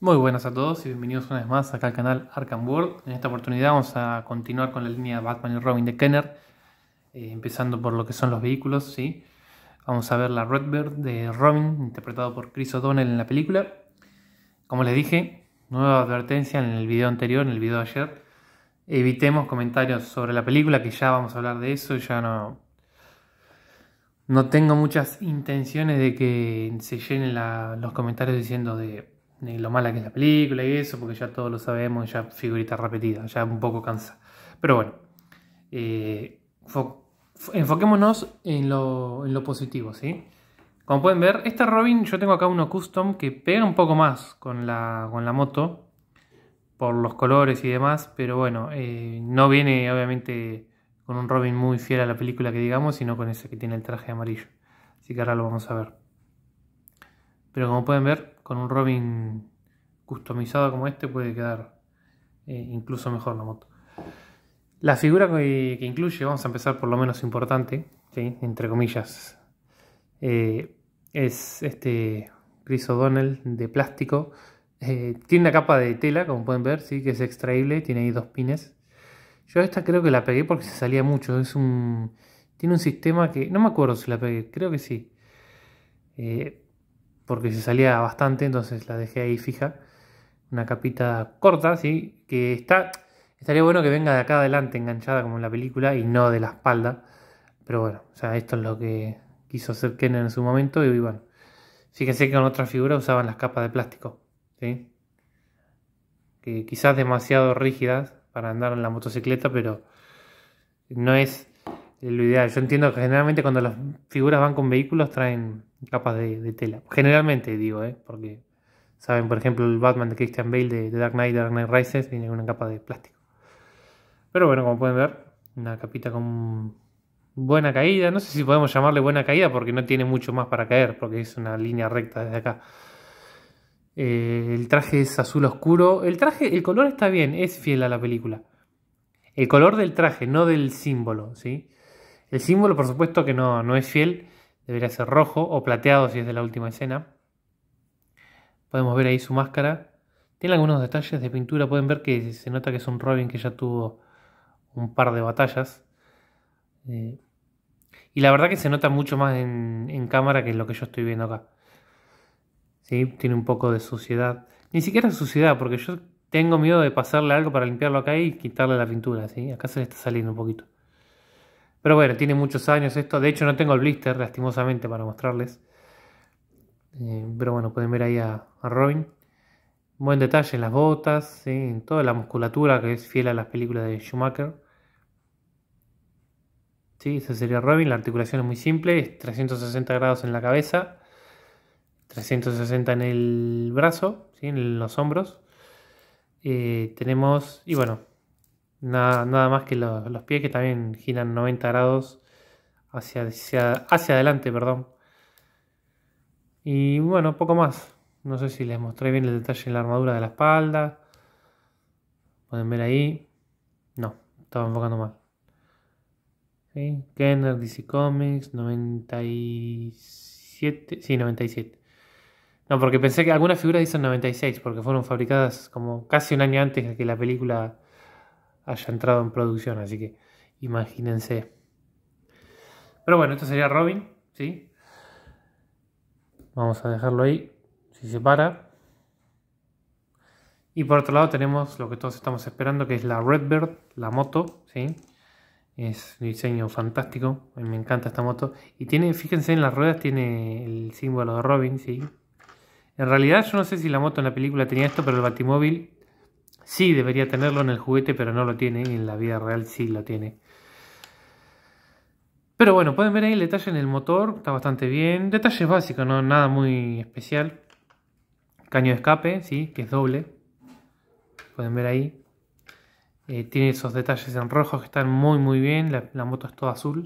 Muy buenas a todos y bienvenidos una vez más acá al canal Arkham World. En esta oportunidad vamos a continuar con la línea Batman y Robin de Kenner, eh, empezando por lo que son los vehículos, ¿sí? Vamos a ver la Redbird de Robin, interpretado por Chris O'Donnell en la película. Como les dije, nueva advertencia en el video anterior, en el video de ayer. Evitemos comentarios sobre la película, que ya vamos a hablar de eso, ya no, no tengo muchas intenciones de que se llenen los comentarios diciendo de ni lo mala que es la película y eso, porque ya todos lo sabemos, ya figurita repetida, ya un poco cansa. Pero bueno, eh, enfoquémonos en lo, positivo, ¿sí? Como pueden ver, esta Robin, yo tengo acá uno custom que pega un poco más con la, con la moto, por los colores y demás, pero bueno, eh, no viene obviamente con un Robin muy fiel a la película que digamos, sino con ese que tiene el traje amarillo. Así que ahora lo vamos a ver. Pero como pueden ver, con un Robin customizado como este puede quedar eh, incluso mejor la moto. La figura que, incluye, vamos a empezar por lo menos importante, entre comillas, eh, es este Chris O'Donnell de plástico. Eh, tiene una capa de tela, como pueden ver, sí que es extraíble, tiene ahí dos pines. Yo esta creo que la pegué porque se salía mucho. Es un. Tiene un sistema que. No me acuerdo si la pegué, creo que sí porque se salía bastante, entonces la dejé ahí fija. Una capita corta, ¿sí? Que está, estaría bueno que venga de acá adelante enganchada como en la película y no de la espalda. Pero bueno, o sea, esto es lo que quiso hacer Kenner en su momento y bueno. Fíjense que con otra figura usaban las capas de plástico, ¿sí? Que quizás demasiado rígidas para andar en la motocicleta, pero no es eh, lo ideal. Yo entiendo que generalmente cuando las figuras van con vehículos traen capas de, tela. Generalmente digo, ¿eh? porque saben, por ejemplo, el Batman de Christian Bale de, Dark Knight, Dark Knight Rises, tiene una capa de plástico. Pero bueno, como pueden ver, una capita con buena caída. No sé si podemos llamarle buena caída porque no tiene mucho más para caer, porque es una línea recta desde acá. Eh, el traje es azul oscuro. El traje, el color está bien, es fiel a la película. El color del traje, no del símbolo, ¿sí? El símbolo, por supuesto, que no, no es fiel, debería ser rojo o plateado si es de la última escena. Podemos ver ahí su máscara. Tiene algunos detalles de pintura, pueden ver que se nota que es un Robin que ya tuvo un par de batallas. Eh, y la verdad que se nota mucho más en, cámara que lo que yo estoy viendo acá. ¿Sí? Tiene un poco de suciedad. Ni siquiera suciedad, porque yo tengo miedo de pasarle algo para limpiarlo acá y quitarle la pintura. ¿sí? Acá se le está saliendo un poquito. Pero bueno, tiene muchos años esto. De hecho, no tengo el blister, lastimosamente, para mostrarles. Eh, pero bueno, pueden ver ahí a, Robin. Buen detalle en las botas, en toda la musculatura que es fiel a las películas de Schumacher. Sí, ese sería Robin. La articulación es muy simple, es 360 grados en la cabeza, 360 en el brazo, en los hombros. Eh, tenemos, y bueno, Nada, más que los pies que también giran 90 grados hacia, hacia, adelante, perdón. Y bueno, poco más. No sé si les mostré bien el detalle en la armadura de la espalda. Pueden ver ahí. No, estaba enfocando mal. Kenner, DC Comics, 97. Sí, 97. No, porque pensé que algunas figuras dicen 96, porque fueron fabricadas como casi un año antes de que la película haya entrado en producción, así que imagínense. Pero bueno, esto sería Robin, ¿sí? Vamos a dejarlo ahí, si se para. Y por otro lado tenemos lo que todos estamos esperando, que es la Redbird, la moto, ¿sí? Es un diseño fantástico, me encanta esta moto. Y tiene, fíjense en las ruedas, tiene el símbolo de Robin, ¿sí? En realidad yo no sé si la moto en la película tenía esto, pero el Batimóvil Sí, debería tenerlo en el juguete, pero no lo tiene. En la vida real sí lo tiene. Pero bueno, pueden ver ahí el detalle en el motor, está bastante bien. Detalles básicos, no nada muy especial. Caño de escape, sí, que es doble. Pueden ver ahí. Eh, tiene esos detalles en rojo que están muy muy bien. La, la, moto es toda azul.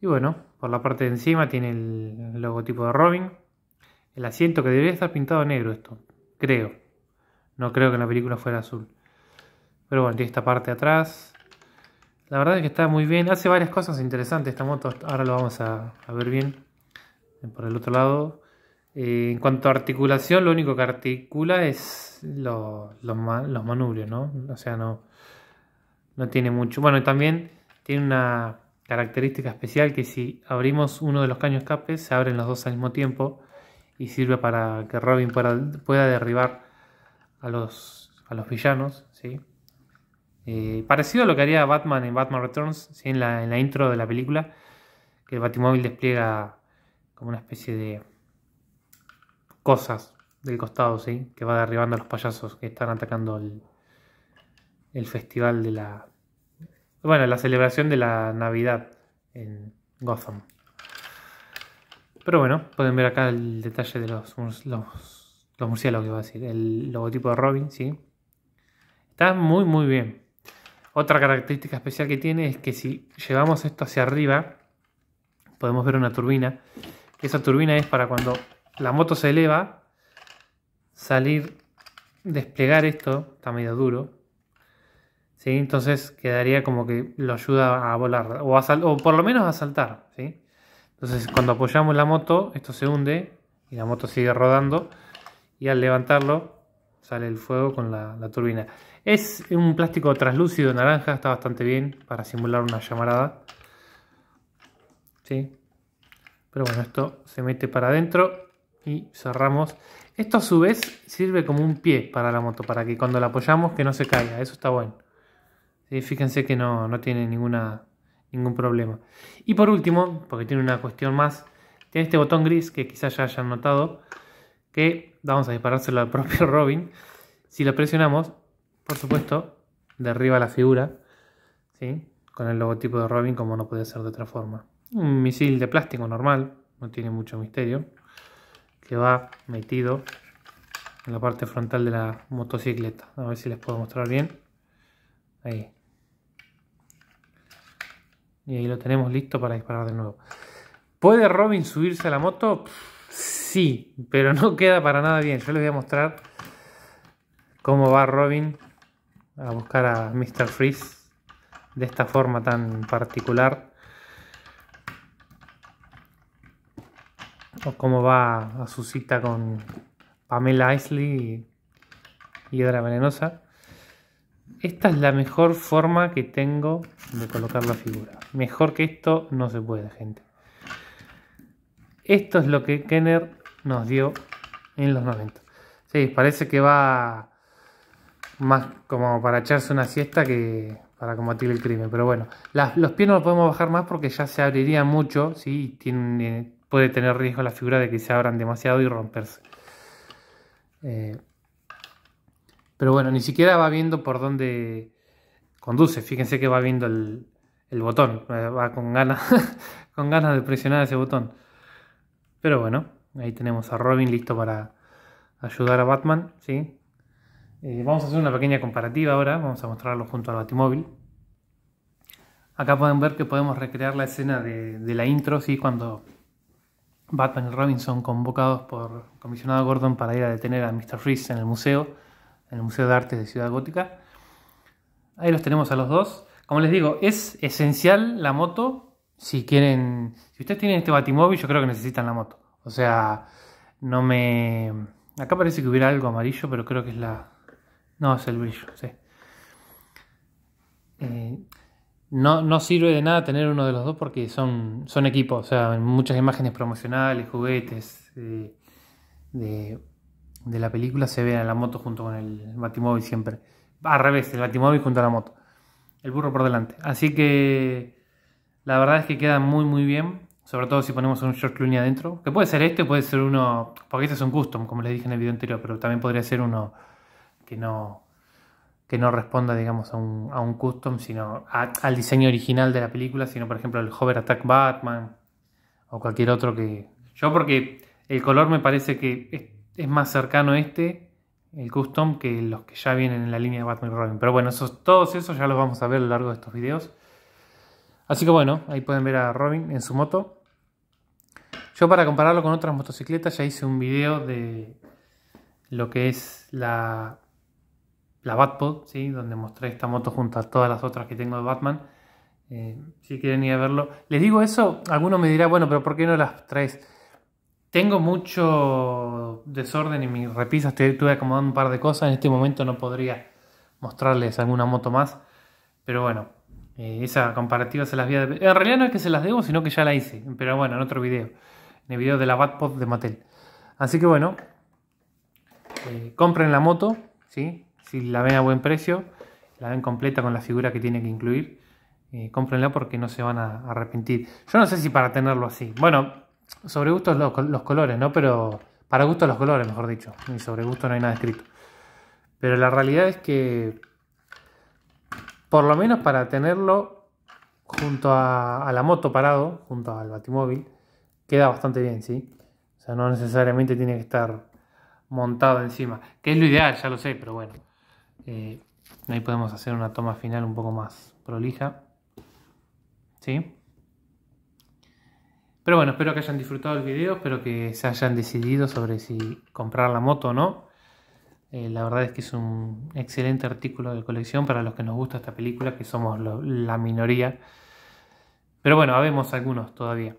Y bueno, por la parte de encima tiene el logotipo de Robin. El asiento que debería estar pintado negro esto, creo. No creo que la película fuera azul. Pero bueno, tiene esta parte atrás. La verdad es que está muy bien. Hace varias cosas interesantes esta moto. Ahora lo vamos a, ver bien. Eh, por el otro lado. Eh, en cuanto a articulación, lo único que articula es los manubrios, ¿no? O sea, no, no tiene mucho. Bueno, también tiene una característica especial que si abrimos uno de los caños escape se abren los dos al mismo tiempo y sirve para que Robin pueda derribar a los, a los villanos, ¿sí? Eh, parecido a lo que haría Batman en Batman Returns, ¿sí? en, la, intro de la película, que el Batimóvil despliega como una especie de cosas del costado, ¿sí? que va derribando a los payasos que están atacando el, festival de la... Bueno, la celebración de la Navidad en Gotham. Pero bueno, pueden ver acá el detalle de los, los los murciélagos, iba a decir. El logotipo de Robin, ¿sí? Está muy, muy bien. Otra característica especial que tiene es que si llevamos esto hacia arriba, podemos ver una turbina. Esa turbina es para cuando la moto se eleva, salir, desplegar esto, está medio duro. ¿sí? Entonces quedaría como que lo ayuda a volar, o, a o por lo menos a saltar. ¿sí? Entonces cuando apoyamos la moto, esto se hunde y la moto sigue rodando y al levantarlo sale el fuego con la, turbina. Es un plástico translúcido naranja, está bastante bien para simular una llamarada. ¿Sí? Pero bueno, esto se mete para adentro y cerramos. Esto a su vez sirve como un pie para la moto, para que cuando la apoyamos que no se caiga, eso está bueno. ¿Sí? Fíjense que no, tiene ninguna, ningún problema. Y por último, porque tiene una cuestión más, tiene este botón gris que quizás ya hayan notado, que vamos a disparárselo al propio Robin. Si lo presionamos, por supuesto, derriba la figura, ¿sí? con el logotipo de Robin como no puede ser de otra forma. Un misil de plástico normal, no tiene mucho misterio, que va metido en la parte frontal de la motocicleta. A ver si les puedo mostrar bien. Ahí. Y ahí lo tenemos listo para disparar de nuevo. ¿Puede Robin subirse a la moto? Sí, pero no queda para nada bien. Yo les voy a mostrar cómo va Robin a buscar a Mr. Freeze de esta forma tan particular. O cómo va a su cita con Pamela Isley y Hiedra Venenosa. Esta es la mejor forma que tengo de colocar la figura. Mejor que esto no se puede, gente. Esto es lo que Kenner nos dio en los 90. Sí, parece que va más como para echarse una siesta que para combatir el crimen. Pero bueno, los pies no los podemos bajar más porque ya se abriría mucho. ¿sí? Eh, puede tener riesgo la figura de que se abran demasiado y romperse. Eh, pero bueno, ni siquiera va viendo por dónde conduce. Fíjense que va viendo el, el botón. Eh, va con ganas, con ganas de presionar ese botón. Pero bueno, ahí tenemos a Robin listo para ayudar a Batman, ¿sí? Eh, vamos a hacer una pequeña comparativa ahora, vamos a mostrarlo junto al Batimóvil. Acá pueden ver que podemos recrear la escena de, la intro, ¿sí? Cuando Batman y Robin son convocados por comisionado Gordon para ir a detener a Mr. Freeze en el museo, en el Museo de arte de Ciudad Gótica. Ahí los tenemos a los dos. Como les digo, es esencial la moto si quieren, si ustedes tienen este batimóvil, yo creo que necesitan la moto. O sea, no me... Acá parece que hubiera algo amarillo, pero creo que es la... No, es el brillo, sí. Eh, no, no sirve de nada tener uno de los dos porque son, son equipos, o sea, muchas imágenes promocionales, juguetes eh, de, la película se ve en la moto junto con el batimóvil siempre. Al revés, el batimóvil junto a la moto. El burro por delante. Así que la verdad es que queda muy muy bien. Sobre todo si ponemos un George Clooney adentro. Que puede ser este, puede ser uno... Porque este es un custom, como les dije en el video anterior. Pero también podría ser uno que no, que no responda, digamos, a un, custom, sino al diseño original de la película. Sino, por ejemplo, el Hover Attack Batman. O cualquier otro que... Yo porque el color me parece que es, más cercano este, el custom, que los que ya vienen en la línea de Batman y Robin. Pero bueno, todos esos ya los vamos a ver a lo largo de estos videos. Así que bueno, ahí pueden ver a Robin en su moto. Yo para compararlo con otras motocicletas ya hice un video de lo que es la, la Batpod, ¿sí? donde mostré esta moto junto a todas las otras que tengo de Batman. Eh, si quieren ir a verlo. Les digo eso, alguno me dirá, bueno, pero ¿por qué no las traes? Tengo mucho desorden en mis repisas, estuve acomodando un par de cosas, en este momento no podría mostrarles alguna moto más, pero bueno, eh, esa comparativa se las voy a... En realidad no es que se las debo, sino que ya la hice. Pero bueno, en otro video. En el video de la Batpod de Mattel. Así que bueno. Eh, compren la moto. ¿sí? Si la ven a buen precio. La ven completa con la figura que tiene que incluir. Eh, cómprenla porque no se van a arrepentir. Yo no sé si para tenerlo así. Bueno, sobre gustos los, los colores, ¿no? Pero... Para gustos los colores, mejor dicho. Y sobre gusto no hay nada escrito. Pero la realidad es que por lo menos para tenerlo junto a, la moto parado, junto al batimóvil, queda bastante bien, ¿sí? O sea, no necesariamente tiene que estar montado encima, que es lo ideal, ya lo sé, pero bueno. Eh, ahí podemos hacer una toma final un poco más prolija. ¿Sí? Pero bueno, espero que hayan disfrutado el video, espero que se hayan decidido sobre si comprar la moto o no. Eh, la verdad es que es un excelente artículo de colección para los que nos gusta esta película, que somos la minoría. Pero bueno, habemos algunos todavía.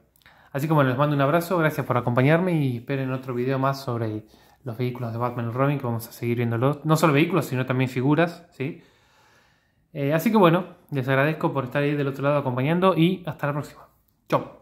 Así que bueno, les mando un abrazo, gracias por acompañarme y esperen otro video más sobre los vehículos de Batman y Robin, que vamos a seguir viéndolos. No solo vehículos, sino también figuras, ¿sí? Eh, así que bueno, les agradezco por estar ahí del otro lado acompañando y hasta la próxima. Chau.